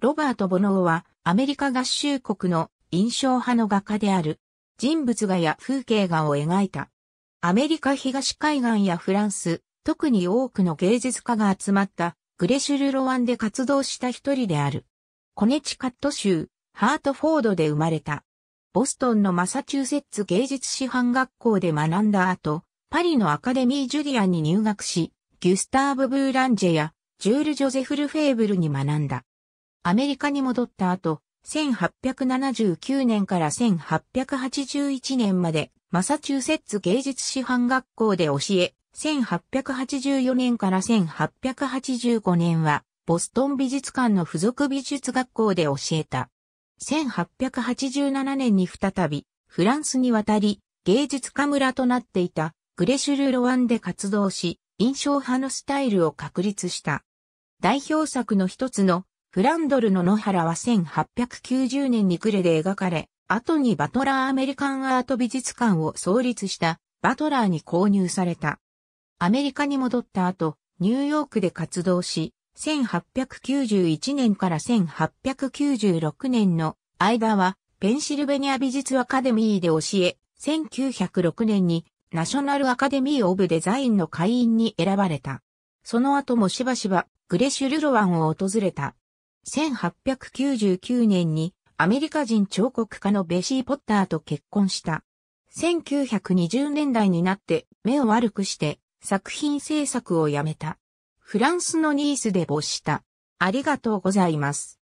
ロバート・ボノーはアメリカ合衆国の印象派の画家である。人物画や風景画を描いた。アメリカ東海岸やフランス、特に多くの芸術家が集まったグレシュル・ロワンで活動した一人である。コネチカット州、ハートフォードで生まれた。ボストンのマサチューセッツ芸術師範学校で学んだ後、パリのアカデミー・ジュリアンに入学し、ギュスターブ・ブーランジェやジュール・ジョゼフル・フェーブルに学んだ。アメリカに戻った後、1879年から1881年まで、マサチューセッツ芸術師範学校で教え、1884年から1885年は、ボストン美術館の附属美術学校で教えた。1887年に再び、フランスに渡り、芸術家村となっていた、グレシュル・ロワンで活動し、印象派のスタイルを確立した。代表作の一つのフランドルの野原は1890年にクレで描かれ、後にバトラーアメリカンアート美術館を創立したバトラーに購入された。アメリカに戻った後、ニューヨークで活動し、1891年から1896年の間は、ペンシルベニア美術アカデミーで教え、1906年にナショナルアカデミー・オブ・デザインの会員に選ばれた。その後もしばしばグレシュ・ルロワンを訪れた。1899年にアメリカ人彫刻家のベシー・ポッターと結婚した。1920年代になって目を悪くして作品制作をやめた。フランスのニースで没した。ありがとうございます。